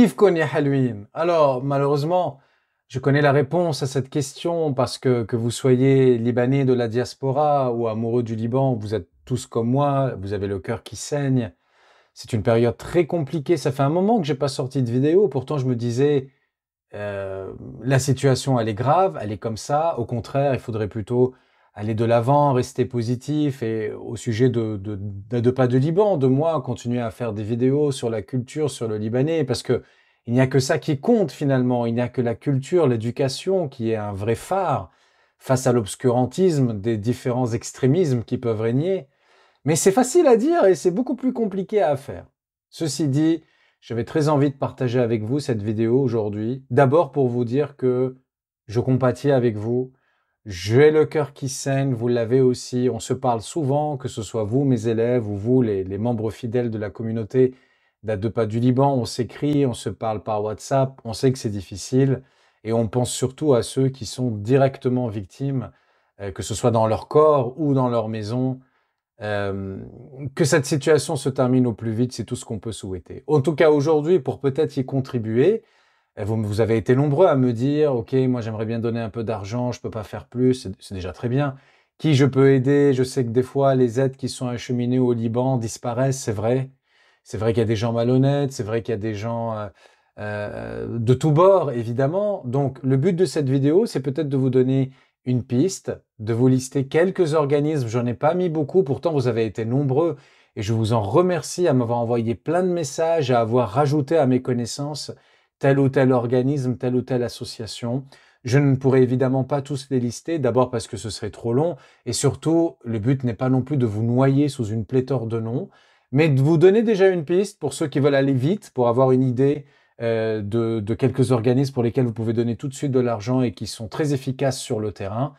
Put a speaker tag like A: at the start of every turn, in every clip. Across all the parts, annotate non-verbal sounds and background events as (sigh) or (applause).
A: Kif ya Halloween Alors, malheureusement, je connais la réponse à cette question parce que que vous soyez libanais de la diaspora ou amoureux du Liban, vous êtes tous comme moi, vous avez le cœur qui saigne. C'est une période très compliquée. Ça fait un moment que je n'ai pas sorti de vidéo. Pourtant, je me disais, euh, la situation elle est grave, elle est comme ça. Au contraire, il faudrait plutôt aller de l'avant, rester positif et au sujet de, pas de Liban, de moi, continuer à faire des vidéos sur la culture, sur le Libanais, parce que il n'y a que ça qui compte finalement, il n'y a que la culture, l'éducation qui est un vrai phare face à l'obscurantisme des différents extrémismes qui peuvent régner. Mais c'est facile à dire et c'est beaucoup plus compliqué à faire. Ceci dit, j'avais très envie de partager avec vous cette vidéo aujourd'hui, d'abord pour vous dire que je compatis avec vous, j'ai le cœur qui saigne, vous l'avez aussi. On se parle souvent, que ce soit vous, mes élèves, ou vous, les, membres fidèles de la communauté d'à deux pas du Liban. On s'écrit, on se parle par WhatsApp, on sait que c'est difficile. Et on pense surtout à ceux qui sont directement victimes, euh, que ce soit dans leur corps ou dans leur maison. Euh, que cette situation se termine au plus vite, c'est tout ce qu'on peut souhaiter. En tout cas, aujourd'hui, pour peut-être y contribuer, vous, avez été nombreux à me dire, OK, moi j'aimerais bien donner un peu d'argent, je ne peux pas faire plus, c'est déjà très bien. Qui je peux aider Je sais que des fois, les aides qui sont acheminées au Liban disparaissent, c'est vrai. C'est vrai qu'il y a des gens malhonnêtes, c'est vrai qu'il y a des gens euh, euh, de tous bords, évidemment. Donc, le but de cette vidéo, c'est peut-être de vous donner une piste, de vous lister quelques organismes. J'en ai pas mis beaucoup, pourtant vous avez été nombreux et je vous en remercie à m'avoir envoyé plein de messages, à avoir rajouté à mes connaissances tel ou tel organisme, telle ou telle association. Je ne pourrais évidemment pas tous les lister, d'abord parce que ce serait trop long, et surtout, le but n'est pas non plus de vous noyer sous une pléthore de noms, mais de vous donner déjà une piste pour ceux qui veulent aller vite, pour avoir une idée euh, de, quelques organismes pour lesquels vous pouvez donner tout de suite de l'argent et qui sont très efficaces sur le terrain.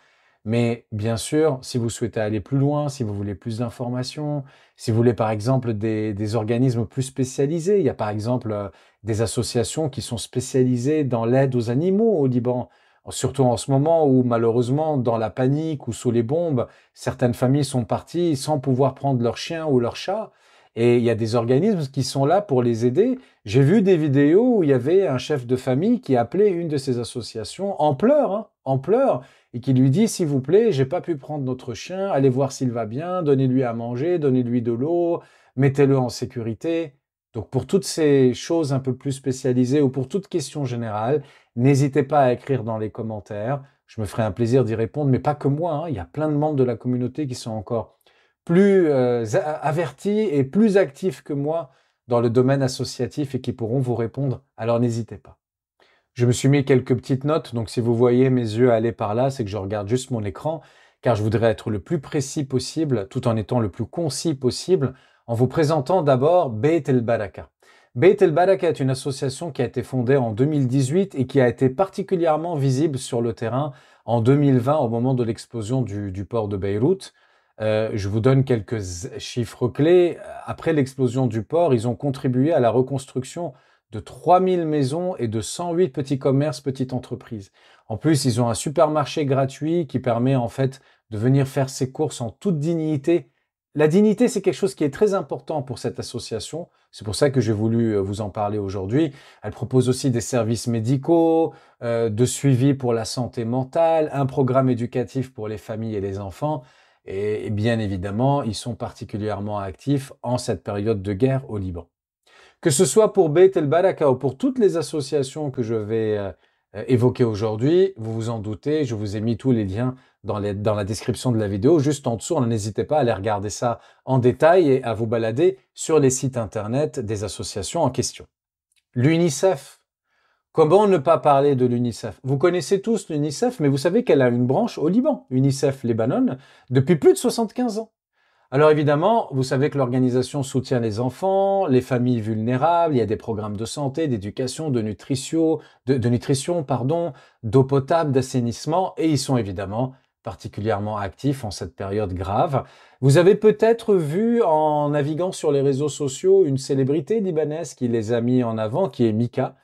A: Mais bien sûr, si vous souhaitez aller plus loin, si vous voulez plus d'informations, si vous voulez par exemple des organismes plus spécialisés, il y a par exemple euh, des associations qui sont spécialisées dans l'aide aux animaux au Liban, surtout en ce moment où malheureusement dans la panique ou sous les bombes, certaines familles sont parties sans pouvoir prendre leur chien ou leur chat. Et il y a des organismes qui sont là pour les aider. J'ai vu des vidéos où il y avait un chef de famille qui appelait une de ces associations en pleurs, hein, en pleurs, et qui lui dit s'il vous plaît, j'ai pas pu prendre notre chien, allez voir s'il va bien, donnez-lui à manger, donnez-lui de l'eau, mettez-le en sécurité. Donc pour toutes ces choses un peu plus spécialisées ou pour toute question générale, n'hésitez pas à écrire dans les commentaires. Je me ferai un plaisir d'y répondre, mais pas que moi. Hein. Il y a plein de membres de la communauté qui sont encore plus euh, avertis et plus actifs que moi dans le domaine associatif et qui pourront vous répondre. Alors n'hésitez pas. Je me suis mis quelques petites notes, donc si vous voyez mes yeux aller par là, c'est que je regarde juste mon écran, car je voudrais être le plus précis possible, tout en étant le plus concis possible, en vous présentant d'abord Beit El Baraka. Beit El Baraka est une association qui a été fondée en 2018 et qui a été particulièrement visible sur le terrain en 2020 au moment de l'explosion du, port de Beyrouth. Euh, je vous donne quelques chiffres clés. Après l'explosion du port, ils ont contribué à la reconstruction de 3000 maisons et de 108 petits commerces, petites entreprises. En plus, ils ont un supermarché gratuit qui permet en fait de venir faire ses courses en toute dignité la dignité, c'est quelque chose qui est très important pour cette association. C'est pour ça que j'ai voulu euh, vous en parler aujourd'hui. Elle propose aussi des services médicaux, euh, de suivi pour la santé mentale, un programme éducatif pour les familles et les enfants. Et, bien évidemment, ils sont particulièrement actifs en cette période de guerre au Liban. Que ce soit pour Beit el Baraka ou pour toutes les associations que je vais euh, euh, évoqué aujourd'hui. Vous vous en doutez, je vous ai mis tous les liens dans, dans la description de la vidéo, juste en dessous. Hein, n'hésitez pas à aller regarder ça en détail et à vous balader sur les sites internet des associations en question. L'UNICEF. Comment ne pas parler de l'UNICEF Vous connaissez tous l'UNICEF, mais vous savez qu'elle a une branche au Liban, UNICEF Lebanon, depuis plus de 75 ans. Alors évidemment, vous savez que l'organisation soutient les enfants, les familles vulnérables, il y a des programmes de santé, d'éducation, de nutrition, pardon, d'eau potable, d'assainissement, et ils sont évidemment particulièrement actifs en cette période grave. Vous avez peut-être vu en naviguant sur les réseaux sociaux une célébrité libanaise qui les a mis en avant, qui est Mika,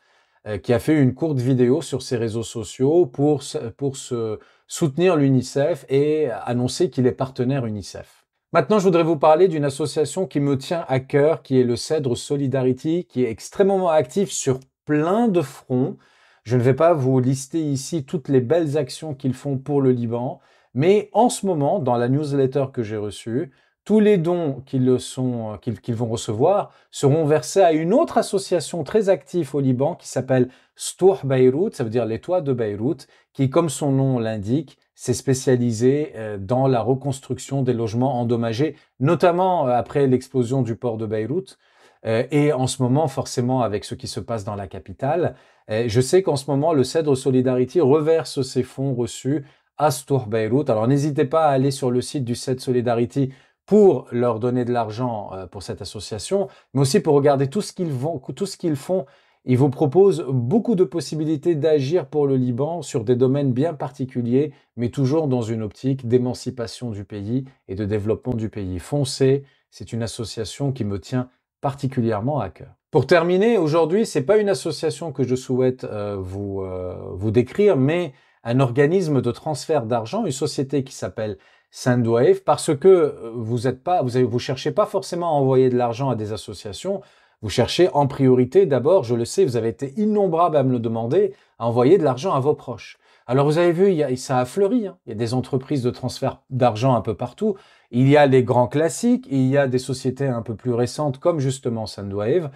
A: euh, qui a fait une courte vidéo sur ses réseaux sociaux pour, pour se soutenir l'UNICEF et annoncer qu'il est partenaire UNICEF. Maintenant, je voudrais vous parler d'une association qui me tient à cœur, qui est le Cèdre Solidarity, qui est extrêmement actif sur plein de fronts. Je ne vais pas vous lister ici toutes les belles actions qu'ils font pour le Liban, mais en ce moment, dans la newsletter que j'ai reçue, tous les dons qu'ils euh, vont recevoir seront versés à une autre association très active au Liban qui s'appelle Stour Beyrouth, ça veut dire les toits de Beyrouth, qui, comme son nom l'indique, s'est spécialisé euh, dans la reconstruction des logements endommagés, notamment euh, après l'explosion du port de Beyrouth. Euh, et en ce moment, forcément, avec ce qui se passe dans la capitale, je sais qu'en ce moment, le Cèdre Solidarity reverse ses fonds reçus à Stour Beyrouth. Alors n'hésitez pas à aller sur le site du Cèdre Solidarity pour leur donner de l'argent pour cette association, mais aussi pour regarder tout ce qu'ils, tout ce qu'ils font il vous propose beaucoup de possibilités d'agir pour le Liban sur des domaines bien particuliers, mais toujours dans une optique d'émancipation du pays et de développement du pays. Foncez, c'est une association qui me tient particulièrement à cœur. Pour terminer, aujourd'hui, ce n'est pas une association que je souhaite euh, euh, vous, décrire, mais un organisme de transfert d'argent, une société qui s'appelle Sandwave, parce que euh, vous ne pas, vous cherchez pas forcément à envoyer de l'argent à des associations. Vous cherchez en priorité d'abord, je le sais, vous avez été innombrables à me le demander, à envoyer de l'argent à vos proches. Alors vous avez vu, il ça a fleuri. Hein. Il y a des entreprises de transfert d'argent un peu partout. Il y a les grands classiques, il y a des sociétés un peu plus récentes comme justement Sandwave.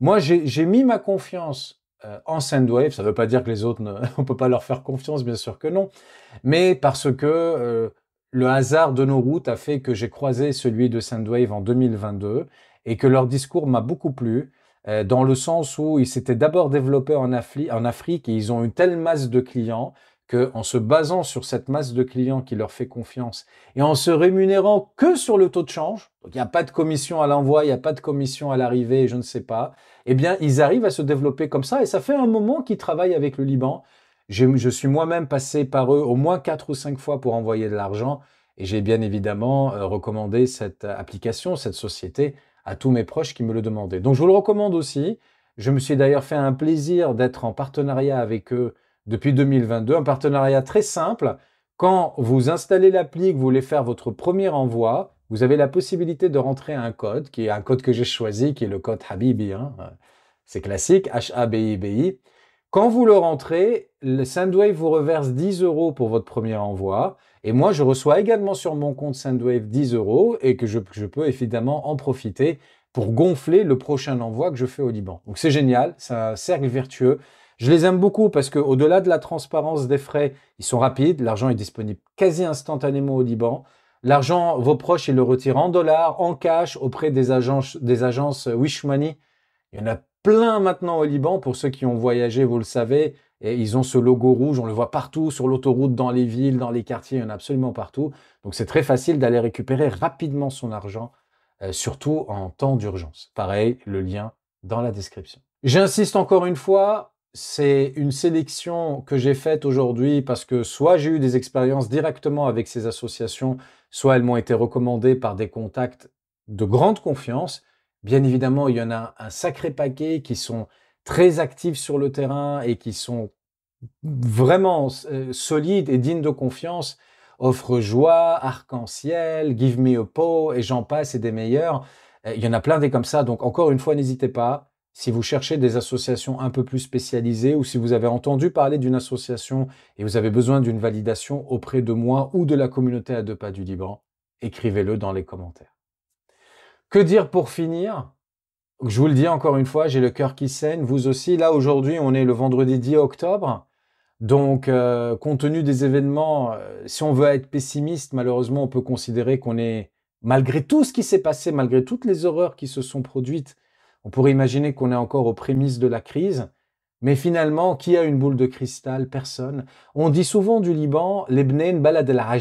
A: Moi, j'ai mis ma confiance euh, en Sandwave. Ça ne veut pas dire que les autres, ne, (laughs) on peut pas leur faire confiance, bien sûr que non, mais parce que euh, le hasard de nos routes a fait que j'ai croisé celui de Sandwave en 2022 et que leur discours m'a beaucoup plu, euh, dans le sens où ils s'étaient d'abord développés en, Afrique et ils ont une telle masse de clients qu'en se basant sur cette masse de clients qui leur fait confiance et en se rémunérant que sur le taux de change, il n'y a pas de commission à l'envoi, il n'y a pas de commission à l'arrivée, je ne sais pas, eh bien ils arrivent à se développer comme ça et ça fait un moment qu'ils travaillent avec le Liban je suis moi-même passé par eux au moins 4 ou 5 fois pour envoyer de l'argent et j'ai bien évidemment euh, recommandé cette application, cette société à tous mes proches qui me le demandaient. Donc je vous le recommande aussi. Je me suis d'ailleurs fait un plaisir d'être en partenariat avec eux depuis 2022, un partenariat très simple. Quand vous installez l'appli que vous voulez faire votre premier envoi, vous avez la possibilité de rentrer un code, qui est un code que j'ai choisi, qui est le code Habibi. Hein. C'est classique, h a b i -B -I. Quand vous le rentrez, le vous reverse 10 euros pour votre premier envoi. Et moi, je reçois également sur mon compte Sandwave 10 euros et que je, peux évidemment en profiter pour gonfler le prochain envoi que je fais au Liban. Donc c'est génial, c'est un cercle vertueux. Je les aime beaucoup parce quau delà de la transparence des frais, ils sont rapides, l'argent est disponible quasi instantanément au Liban. L'argent, vos proches, ils le retirent en dollars, en cash, auprès des agences, des agences Wish Money. Il y en a plein maintenant au Liban. Pour ceux qui ont voyagé, vous le savez, et ils ont ce logo rouge, on le voit partout, sur l'autoroute, dans les villes, dans les quartiers, il y en a absolument partout. Donc c'est très facile d'aller récupérer rapidement son argent, euh, surtout en temps d'urgence. Pareil, le lien dans la description. J'insiste encore une fois, c'est une sélection que j'ai faite aujourd'hui parce que soit j'ai eu des expériences directement avec ces associations, soit elles m'ont été recommandées par des contacts de grande confiance. Bien évidemment, il y en a un sacré paquet qui sont très actifs sur le terrain et qui sont vraiment euh, solides et dignes de confiance, offre joie, arc-en-ciel, give me a et j'en passe et des meilleurs. Euh, il y en a plein des comme ça. Donc encore une fois, n'hésitez pas. Si vous cherchez des associations un peu plus spécialisées ou si vous avez entendu parler d'une association et vous avez besoin d'une validation auprès de moi ou de la communauté à deux pas du Liban, écrivez-le dans les commentaires. Que dire pour finir je vous le dis encore une fois, j'ai le cœur qui saigne, vous aussi. Là, aujourd'hui, on est le vendredi 10 octobre. Donc, euh, compte tenu des événements, euh, si on veut être pessimiste, malheureusement, on peut considérer qu'on est, malgré tout ce qui s'est passé, malgré toutes les horreurs qui se sont produites, on pourrait imaginer qu'on est encore aux prémices de la crise. Mais finalement, qui a une boule de cristal Personne. On dit souvent du Liban, l'Ebnen balad al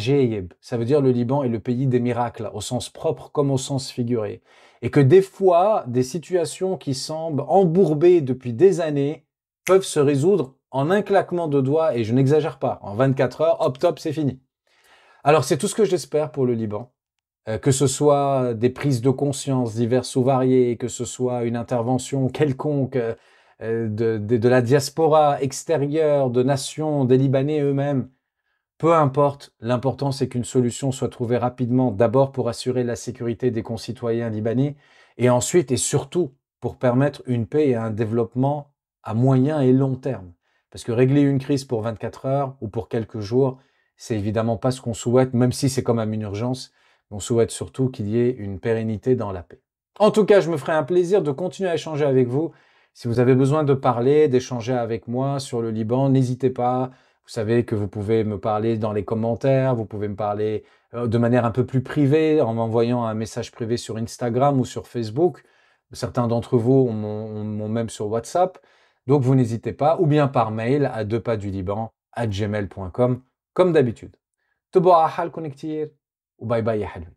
A: Ça veut dire le Liban est le pays des miracles, au sens propre comme au sens figuré. Et que des fois, des situations qui semblent embourbées depuis des années peuvent se résoudre en un claquement de doigts, et je n'exagère pas, en 24 heures, hop top, c'est fini. Alors c'est tout ce que j'espère pour le Liban. Euh, que ce soit des prises de conscience diverses ou variées, que ce soit une intervention quelconque, euh, euh, de, la diaspora extérieure, de nations, des Libanais eux-mêmes. Peu importe, l'important c'est qu'une solution soit trouvée rapidement, d'abord pour assurer la sécurité des concitoyens libanais, et ensuite et surtout pour permettre une paix et un développement à moyen et long terme. Parce que régler une crise pour 24 heures ou pour quelques jours, c'est évidemment pas ce qu'on souhaite, même si c'est quand même une urgence. On souhaite surtout qu'il y ait une pérennité dans la paix. En tout cas, je me ferai un plaisir de continuer à échanger avec vous si vous avez besoin de parler, d'échanger avec moi sur le Liban, n'hésitez pas. Vous savez que vous pouvez me parler dans les commentaires, vous pouvez me parler euh, de manière un peu plus privée en m'envoyant un message privé sur Instagram ou sur Facebook. Certains d'entre vous m'ont même sur WhatsApp. Donc vous n'hésitez pas, ou bien par mail à deux pas du Liban à gmail.com, comme d'habitude. Toba hal ou bye bye